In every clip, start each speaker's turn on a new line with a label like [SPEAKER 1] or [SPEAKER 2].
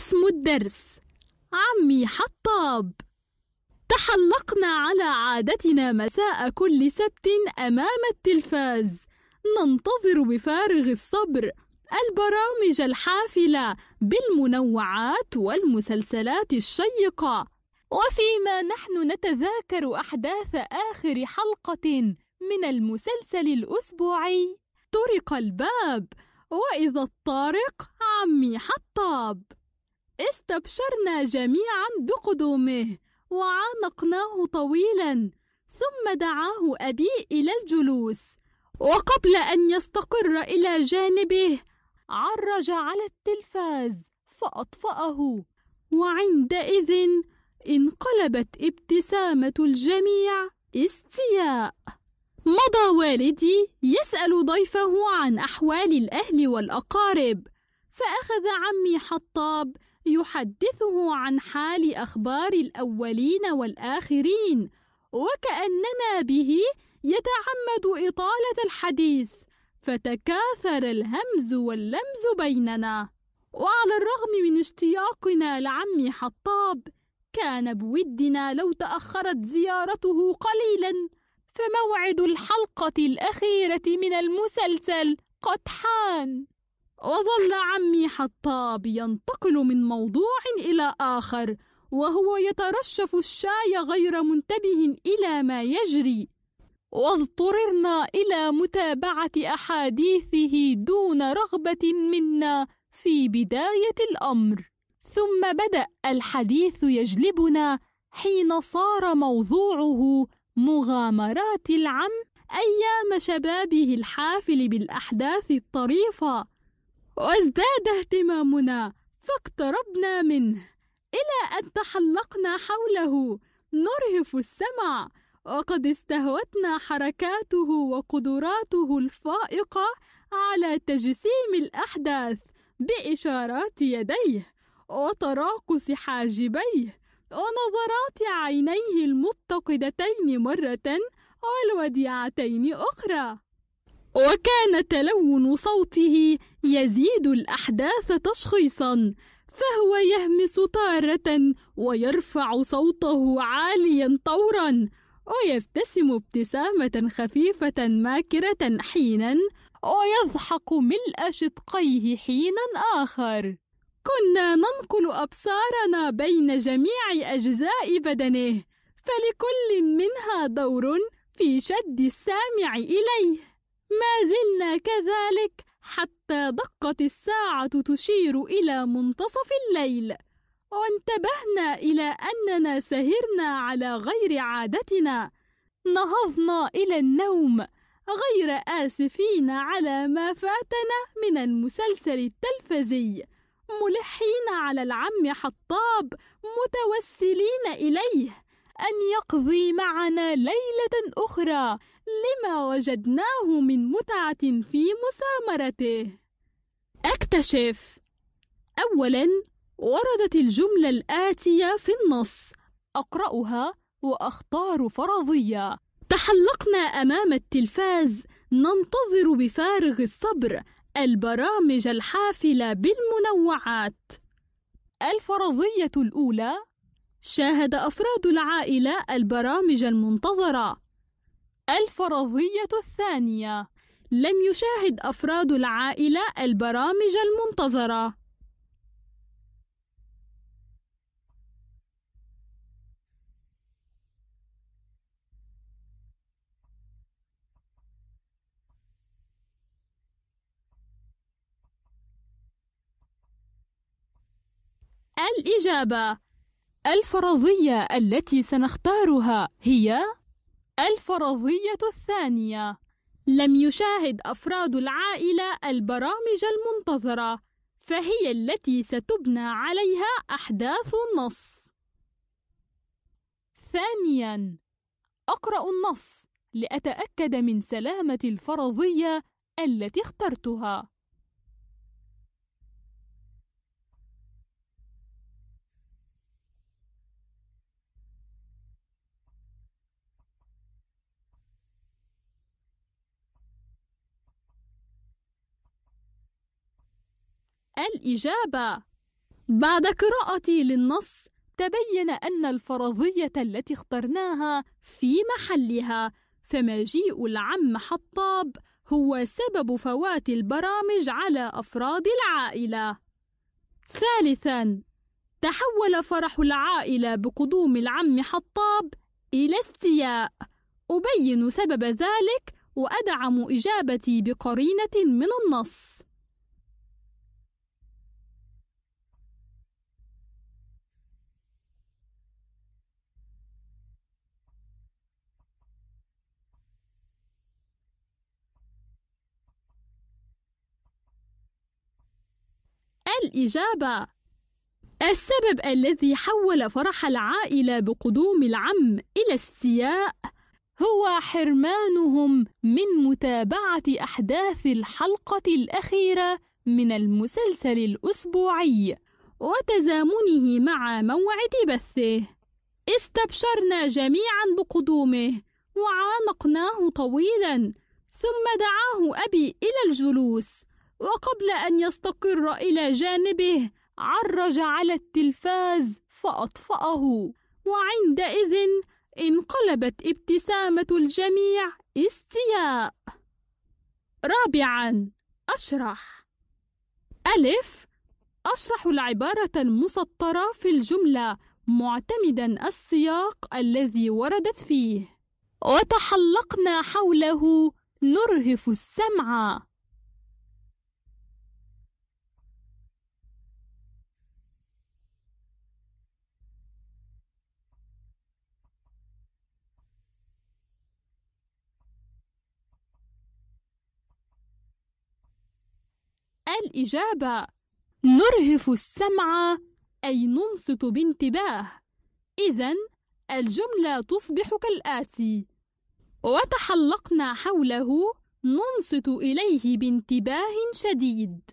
[SPEAKER 1] اسم الدرس عمي حطاب تحلقنا على عادتنا مساء كل سبت أمام التلفاز ننتظر بفارغ الصبر البرامج الحافلة بالمنوعات والمسلسلات الشيقة وفيما نحن نتذاكر أحداث آخر حلقة من المسلسل الأسبوعي طرق الباب وإذا الطارق عمي حطاب استبشرنا جميعا بقدومه وعانقناه طويلا ثم دعاه أبي إلى الجلوس وقبل أن يستقر إلى جانبه عرج على التلفاز فأطفأه وعندئذ انقلبت ابتسامة الجميع استياء مضى والدي يسأل ضيفه عن أحوال الأهل والأقارب فأخذ عمي حطاب يحدثه عن حال أخبار الأولين والآخرين وكأننا به يتعمد إطالة الحديث فتكاثر الهمز واللمز بيننا وعلى الرغم من اشتياقنا لعمي حطاب كان بودنا لو تأخرت زيارته قليلا فموعد الحلقة الأخيرة من المسلسل قد حان وظل عمي حطاب ينتقل من موضوع إلى آخر وهو يترشف الشاي غير منتبه إلى ما يجري واضطررنا إلى متابعة أحاديثه دون رغبة منا في بداية الأمر ثم بدأ الحديث يجلبنا حين صار موضوعه مغامرات العم أيام شبابه الحافل بالأحداث الطريفة وازداد اهتمامنا فاقتربنا منه إلى أن تحلقنا حوله نرهف السمع وقد استهوتنا حركاته وقدراته الفائقة على تجسيم الأحداث بإشارات يديه وتراقص حاجبيه ونظرات عينيه المتقدتين مرة والوديعتين أخرى وكان تلون صوته يزيد الأحداث تشخيصا فهو يهمس تارة ويرفع صوته عاليا طورا ويبتسم ابتسامة خفيفة ماكرة حينا ويضحك ملء شدقيه حينا آخر كنا ننقل أبصارنا بين جميع أجزاء بدنه فلكل منها دور في شد السامع إليه ما زلنا كذلك حتى دقت الساعة تشير إلى منتصف الليل وانتبهنا إلى أننا سهرنا على غير عادتنا نهضنا إلى النوم غير آسفين على ما فاتنا من المسلسل التلفزي ملحين على العم حطاب متوسلين إليه أن يقضي معنا ليلة أخرى لما وجدناه من متعة في مسامرته اكتشف أولا وردت الجملة الآتية في النص أقرأها وأختار فرضية تحلقنا أمام التلفاز ننتظر بفارغ الصبر البرامج الحافلة بالمنوعات الفرضية الأولى شاهد أفراد العائلة البرامج المنتظرة الفرضية الثانية لم يشاهد أفراد العائلة البرامج المنتظرة الإجابة الفرضية التي سنختارها هي الفرضية الثانية لم يشاهد أفراد العائلة البرامج المنتظرة فهي التي ستبنى عليها أحداث النص ثانياً أقرأ النص لأتأكد من سلامة الفرضية التي اخترتها الإجابة بعد قراءتي للنص تبين أن الفرضية التي اخترناها في محلها فمجيء العم حطاب هو سبب فوات البرامج على أفراد العائلة. ثالثاً، تحول فرح العائلة بقدوم العم حطاب إلى استياء. أبين سبب ذلك وأدعم إجابتي بقرينة من النص. الإجابة السبب الذي حول فرح العائلة بقدوم العم إلى استياء هو حرمانهم من متابعة أحداث الحلقة الأخيرة من المسلسل الأسبوعي وتزامنه مع موعد بثه استبشرنا جميعا بقدومه وعانقناه طويلا ثم دعاه أبي إلى الجلوس وقبل أن يستقر إلى جانبه عرج على التلفاز فأطفأه وعندئذ انقلبت ابتسامة الجميع استياء رابعا أشرح ألف أشرح العبارة المسطرة في الجملة معتمدا السياق الذي وردت فيه وتحلقنا حوله نرهف السمع الإجابة نرهف السمع أي ننصت بانتباه إذا الجملة تصبح كالآتي وتحلقنا حوله ننصت إليه بانتباه شديد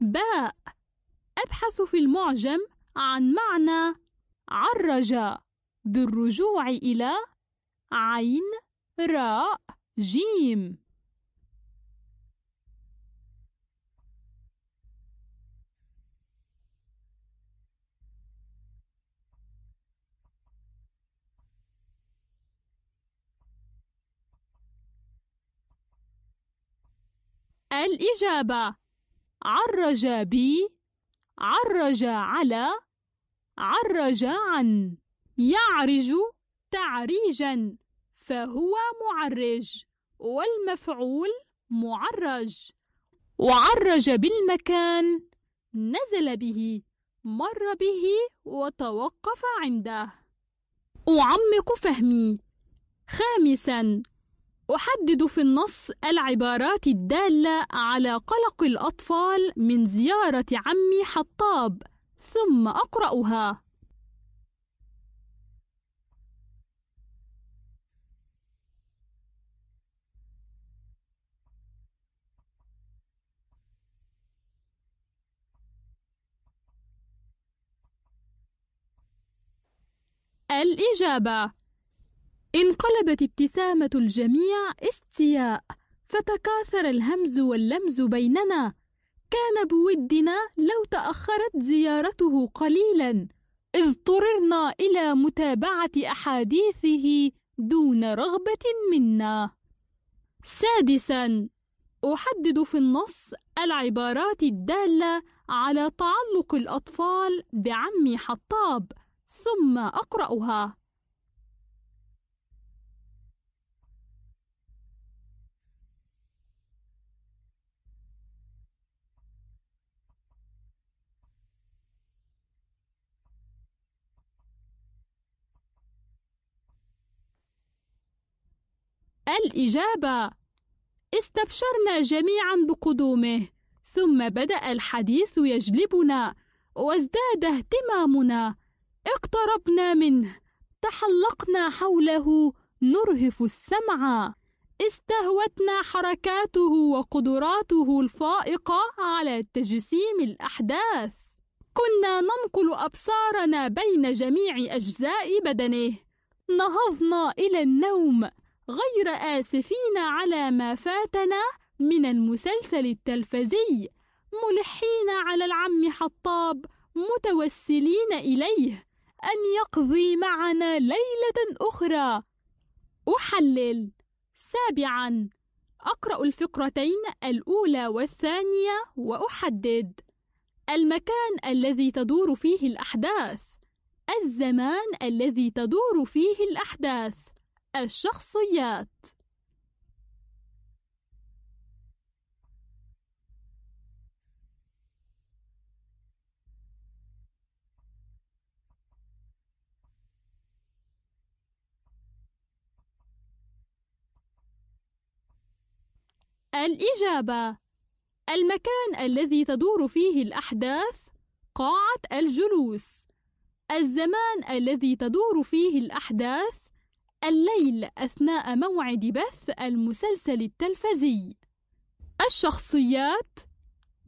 [SPEAKER 1] باء أبحث في المعجم عن معنى عرج بالرجوع إلى عين راء جيم الإجابة عرج بي عرج على عرج عن يعرج تعريجا فهو معرج والمفعول معرج وعرج بالمكان نزل به مر به وتوقف عنده أعمق فهمي خامسا أحدد في النص العبارات الدالة على قلق الأطفال من زيارة عمي حطاب ثم أقرأها الإجابة انقلبت ابتسامة الجميع استياء فتكاثر الهمز واللمز بيننا كان بودنا لو تأخرت زيارته قليلا اضطررنا إلى متابعة أحاديثه دون رغبة منا. سادسا أحدد في النص العبارات الدالة على تعلق الأطفال بعمي حطاب ثم أقرأها الإجابة استبشرنا جميعا بقدومه ثم بدأ الحديث يجلبنا وازداد اهتمامنا اقتربنا منه تحلقنا حوله نرهف السمع استهوتنا حركاته وقدراته الفائقة على تجسيم الأحداث كنا ننقل أبصارنا بين جميع أجزاء بدنه نهضنا إلى النوم غير آسفين على ما فاتنا من المسلسل التلفزي ملحين على العم حطاب متوسلين إليه أن يقضي معنا ليلة أخرى أحلل سابعا أقرأ الفقرتين الأولى والثانية وأحدد المكان الذي تدور فيه الأحداث الزمان الذي تدور فيه الأحداث الشخصيات الإجابة المكان الذي تدور فيه الأحداث قاعة الجلوس الزمان الذي تدور فيه الأحداث الليل أثناء موعد بث المسلسل التلفزي الشخصيات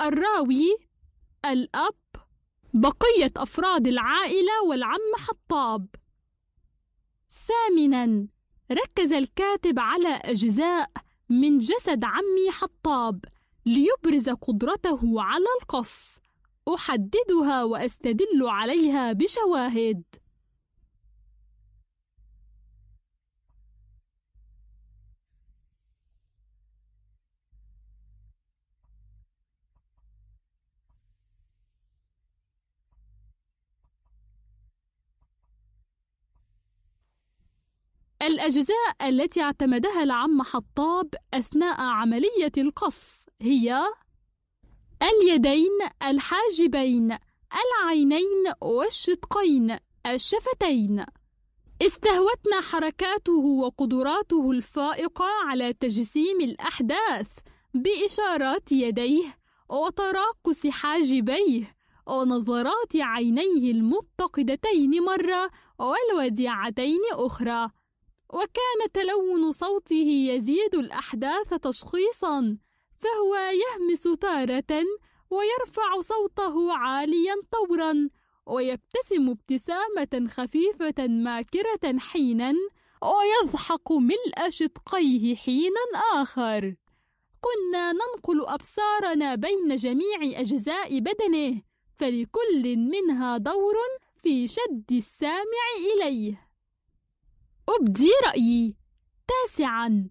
[SPEAKER 1] الراوي الأب بقية أفراد العائلة والعم حطاب ثامناً ركز الكاتب على أجزاء من جسد عمي حطاب ليبرز قدرته على القص أحددها وأستدل عليها بشواهد الأجزاء التي اعتمدها العم حطاب أثناء عملية القص هي اليدين الحاجبين العينين والشدقين الشفتين استهوتنا حركاته وقدراته الفائقة على تجسيم الأحداث بإشارات يديه وتراقص حاجبيه ونظرات عينيه المتقدتين مرة والوديعتين أخرى وكان تلون صوته يزيد الأحداث تشخيصا فهو يهمس تارة ويرفع صوته عاليا طورا ويبتسم ابتسامة خفيفة ماكرة حينا ويضحك ملء شدقيه حينا آخر كنا ننقل أبصارنا بين جميع أجزاء بدنه فلكل منها دور في شد السامع إليه أبدي رأيي تاسعا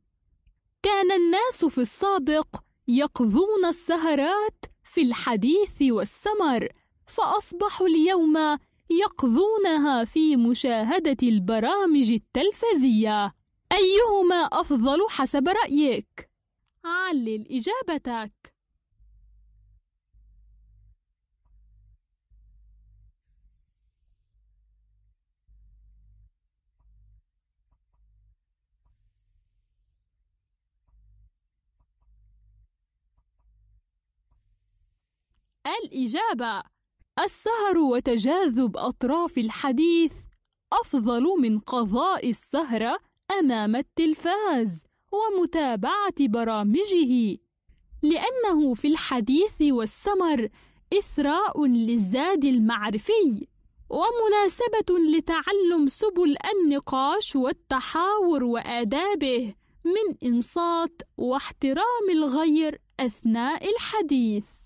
[SPEAKER 1] كان الناس في السابق يقضون السهرات في الحديث والسمر فأصبحوا اليوم يقضونها في مشاهدة البرامج التلفزية أيهما أفضل حسب رأيك؟ علل إجابتك الإجابة السهر وتجاذب أطراف الحديث أفضل من قضاء السهرة أمام التلفاز ومتابعة برامجه لأنه في الحديث والسمر إثراء للزاد المعرفي ومناسبة لتعلم سبل النقاش والتحاور وآدابه من إنصات واحترام الغير أثناء الحديث